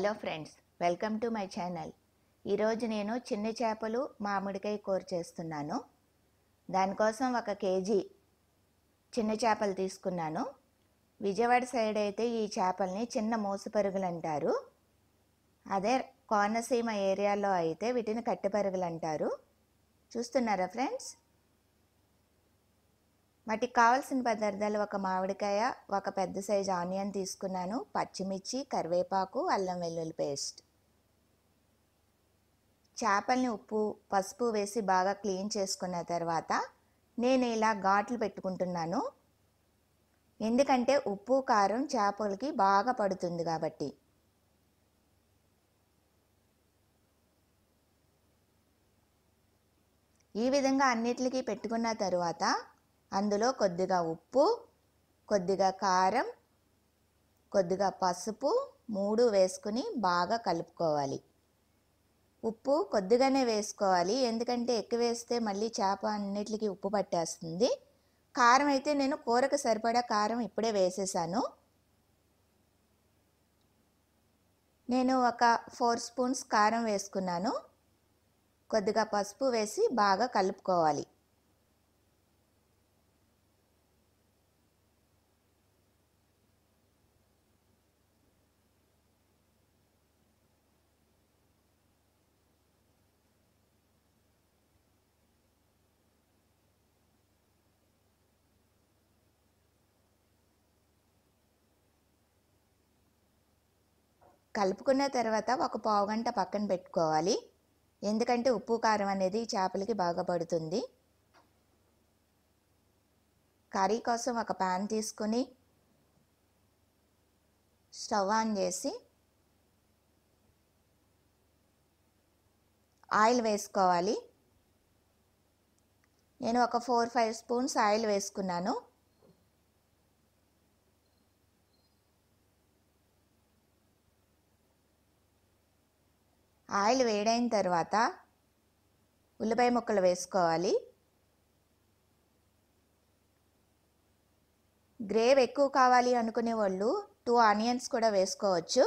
hello friends welcome to my channel ఈరోజు నేను చిన్న చేపలు మామిడికాయ కూర చేస్తున్నాను దానికోసం ఒక కేజీ చిన్న చేపలు తీసుకున్నాను విజయవాడ సైడ్ అయితే ఈ చేపల్ని చిన్న మూసపరుగులు అంటారు అదే కోనసీమ ఏరియాలో అయితే వీటిని కట్టెపరుగులు అంటారు చూస్తున్నారా ఫ్రెండ్స్ వాటికి కావాల్సిన పదార్థాలు ఒక మామిడికాయ ఒక పెద్ద సైజు ఆనియన్ తీసుకున్నాను పచ్చిమిర్చి కరివేపాకు అల్లం వెల్లుల్లి పేస్ట్ చేపల్ని ఉప్పు పసుపు వేసి బాగా క్లీన్ చేసుకున్న తర్వాత నేను ఇలా ఘాట్లు పెట్టుకుంటున్నాను ఎందుకంటే ఉప్పు కారం చేపలకి బాగా పడుతుంది కాబట్టి ఈ విధంగా అన్నిటికీ పెట్టుకున్న తర్వాత అందులో కొద్దిగా ఉప్పు కొద్దిగా కారం కొద్దిగా పసుపు మూడు వేసుకుని బాగా కలుపుకోవాలి ఉప్పు కొద్దిగానే వేసుకోవాలి ఎందుకంటే ఎక్కువ వేస్తే మళ్ళీ చేప అన్నిటికి ఉప్పు పట్టేస్తుంది కారం అయితే నేను కూరకు సరిపడా కారం ఇప్పుడే వేసేసాను నేను ఒక ఫోర్ స్పూన్స్ కారం వేసుకున్నాను కొద్దిగా పసుపు వేసి బాగా కలుపుకోవాలి కలుపుకున్న తర్వాత ఒక పావు గంట పక్కన పెట్టుకోవాలి ఎందుకంటే ఉప్పు కారం అనేది చేపలకి బాగా పడుతుంది కర్రీ కోసం ఒక ప్యాన్ తీసుకుని స్టవ్ ఆన్ చేసి ఆయిల్ వేసుకోవాలి నేను ఒక ఫోర్ ఫైవ్ స్పూన్స్ ఆయిల్ వేసుకున్నాను ఆయిల్ వేడైన తర్వాత ఉల్లిపాయ ముక్కలు వేసుకోవాలి గ్రేవ్ ఎక్కువ కావాలి అనుకునే వాళ్ళు టూ ఆనియన్స్ కూడా వేసుకోవచ్చు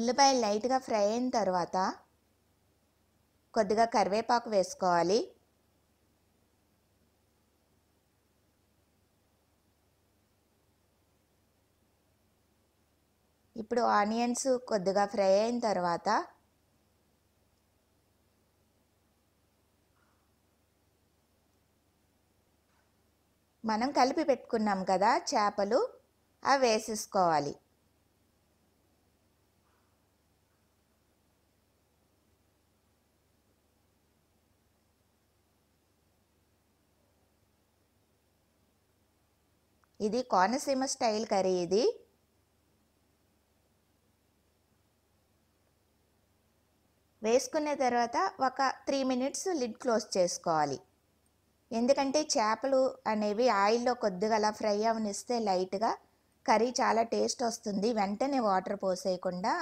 ఉల్లిపాయలు లైట్గా ఫ్రై అయిన తర్వాత కొద్దిగా కరివేపాకు వేసుకోవాలి ఇప్పుడు ఆనియన్స్ కొద్దిగా ఫ్రై అయిన తర్వాత మనం కలిపి పెట్టుకున్నాం కదా చేపలు అవి వేసేసుకోవాలి ఇది కోనసీమ స్టైల్ కర్రీ ఇది వేసుకున్న తర్వాత ఒక త్రీ మినిట్స్ లిడ్ క్లోజ్ చేసుకోవాలి ఎందుకంటే చేపలు అనేవి ఆయిల్లో కొద్దిగా అలా ఫ్రై అవనిస్తే లైట్గా కర్రీ చాలా టేస్ట్ వస్తుంది వెంటనే వాటర్ పోసేయకుండా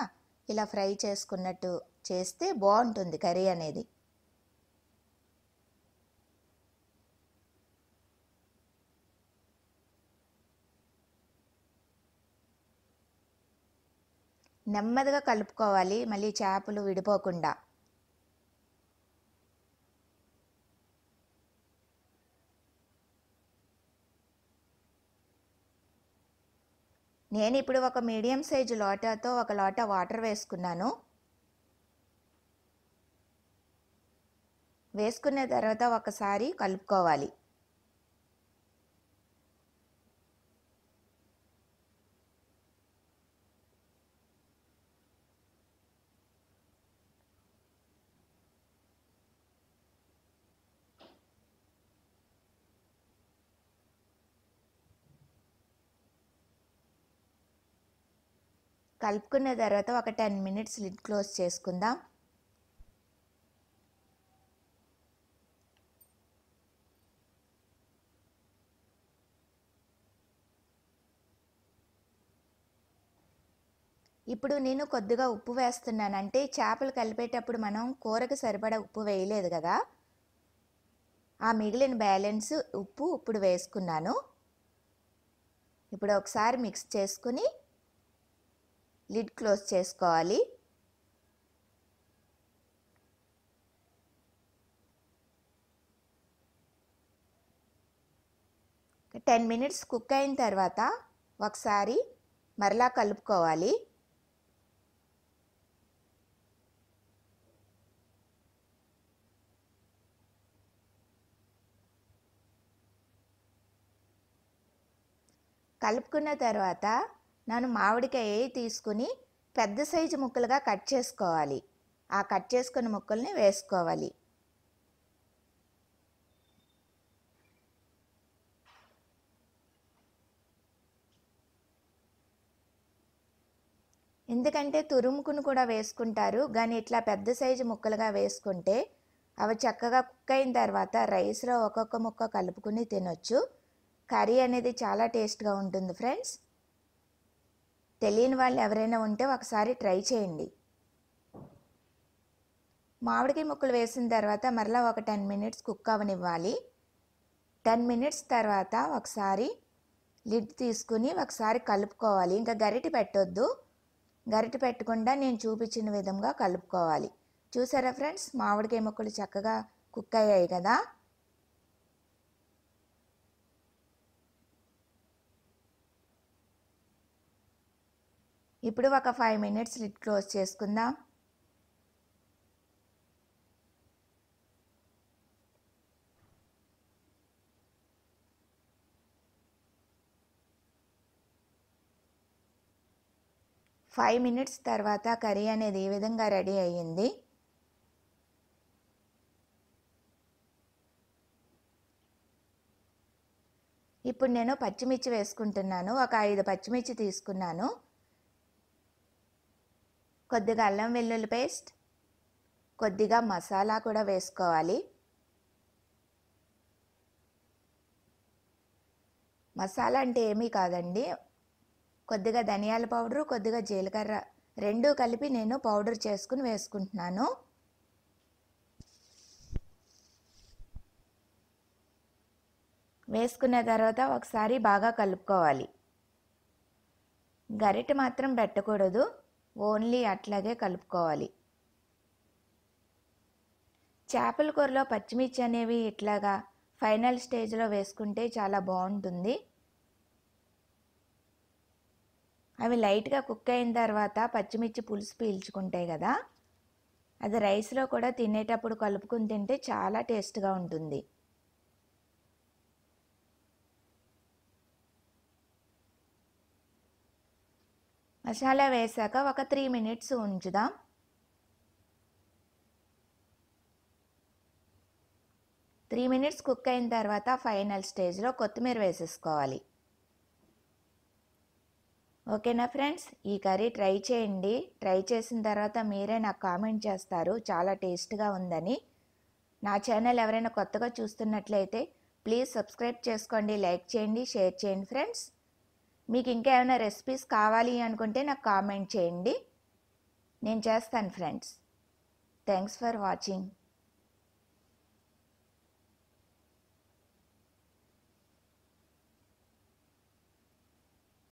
ఇలా ఫ్రై చేసుకున్నట్టు చేస్తే బాగుంటుంది కర్రీ అనేది నెమ్మదిగా కలుపుకోవాలి మళ్ళీ చేపలు విడిపోకుండా నేను ఇప్పుడు ఒక మీడియం సైజు లోటాతో ఒక లోటా వాటర్ వేసుకున్నాను వేసుకున్న తర్వాత ఒకసారి కలుపుకోవాలి కలుపుకున్న తర్వాత ఒక టెన్ మినిట్స్ లిడ్ క్లోజ్ చేసుకుందాం ఇప్పుడు నేను కొద్దిగా ఉప్పు వేస్తున్నాను అంటే చేపలు కలిపేటప్పుడు మనం కూరకు సరిపడా ఉప్పు వేయలేదు కదా ఆ మిగిలిన బ్యాలెన్స్ ఉప్పు ఇప్పుడు వేసుకున్నాను ఇప్పుడు ఒకసారి మిక్స్ చేసుకుని లిడ్ క్లోజ్ చేసుకోవాలి టెన్ మినిట్స్ కుక్ అయిన తర్వాత ఒకసారి మరలా కలుపుకోవాలి కలుపుకున్న తర్వాత నన్ను మామిడికాయ తీసుకుని పెద్ద సైజు ముక్కలుగా కట్ చేసుకోవాలి ఆ కట్ చేసుకున్న ముక్కల్ని వేసుకోవాలి ఎందుకంటే తురుముకును కూడా వేసుకుంటారు కానీ ఇట్లా పెద్ద సైజు ముక్కలుగా వేసుకుంటే అవి చక్కగా కుక్ అయిన తర్వాత రైస్లో ఒక్కొక్క ముక్క కలుపుకుని తినొచ్చు కర్రీ అనేది చాలా టేస్ట్గా ఉంటుంది ఫ్రెండ్స్ తెలియని వాళ్ళు ఎవరైనా ఉంటే ఒకసారి ట్రై చేయండి మామిడికాయ ముక్కలు వేసిన తర్వాత మరలా ఒక టెన్ మినిట్స్ కుక్ అవనివ్వాలి టెన్ మినిట్స్ తర్వాత ఒకసారి లిడ్ తీసుకుని ఒకసారి కలుపుకోవాలి ఇంకా గరిటె పెట్టొద్దు గరిటె పెట్టకుండా నేను చూపించిన విధంగా కలుపుకోవాలి చూసారా ఫ్రెండ్స్ మామిడికాయ ముక్కలు చక్కగా కుక్ అయ్యాయి కదా ఇప్పుడు ఒక ఫైవ్ మినిట్స్ లిట్ క్లోజ్ చేసుకుందాం ఫైవ్ మినిట్స్ తర్వాత కర్రీ అనేది ఈ విధంగా రెడీ అయ్యింది ఇప్పుడు నేను పచ్చిమిర్చి వేసుకుంటున్నాను ఒక ఐదు పచ్చిమిర్చి తీసుకున్నాను కొద్దిగా అల్లం వెల్లుల్లి పేస్ట్ కొద్దిగా మసాలా కూడా వేసుకోవాలి మసాలా అంటే ఏమీ కాదండి కొద్దిగా ధనియాల పౌడరు కొద్దిగా జీలకర్ర రెండూ కలిపి నేను పౌడర్ చేసుకుని వేసుకుంటున్నాను వేసుకున్న తర్వాత ఒకసారి బాగా కలుపుకోవాలి గరిటె మాత్రం పెట్టకూడదు ఓన్లీ అట్లాగే కలుపుకోవాలి చేపల కూరలో పచ్చిమిర్చి అనేవి ఇట్లాగా ఫైనల్ స్టేజ్లో వేసుకుంటే చాలా బాగుంటుంది అవి లైట్గా కుక్ అయిన తర్వాత పచ్చిమిర్చి పులుసు పీల్చుకుంటాయి కదా అది రైస్లో కూడా తినేటప్పుడు కలుపుకుని తింటే చాలా టేస్ట్గా ఉంటుంది మసాలా వేసాక ఒక త్రీ మినిట్స్ ఉంచుదాం త్రీ మినిట్స్ కుక్ అయిన తర్వాత ఫైనల్ స్టేజ్లో కొత్తిమీర వేసేసుకోవాలి ఓకేనా ఫ్రెండ్స్ ఈ కర్రీ ట్రై చేయండి ట్రై చేసిన తర్వాత మీరే నాకు కామెంట్ చేస్తారు చాలా టేస్ట్గా ఉందని నా ఛానల్ ఎవరైనా కొత్తగా చూస్తున్నట్లయితే ప్లీజ్ సబ్స్క్రైబ్ చేసుకోండి లైక్ చేయండి షేర్ చేయండి ఫ్రెండ్స్ మీకు ఇంకా ఏమైనా రెసిపీస్ కావాలి అనుకుంటే నాకు కామెంట్ చేయండి నేను చేస్తాను ఫ్రెండ్స్ థ్యాంక్స్ ఫర్ వాచింగ్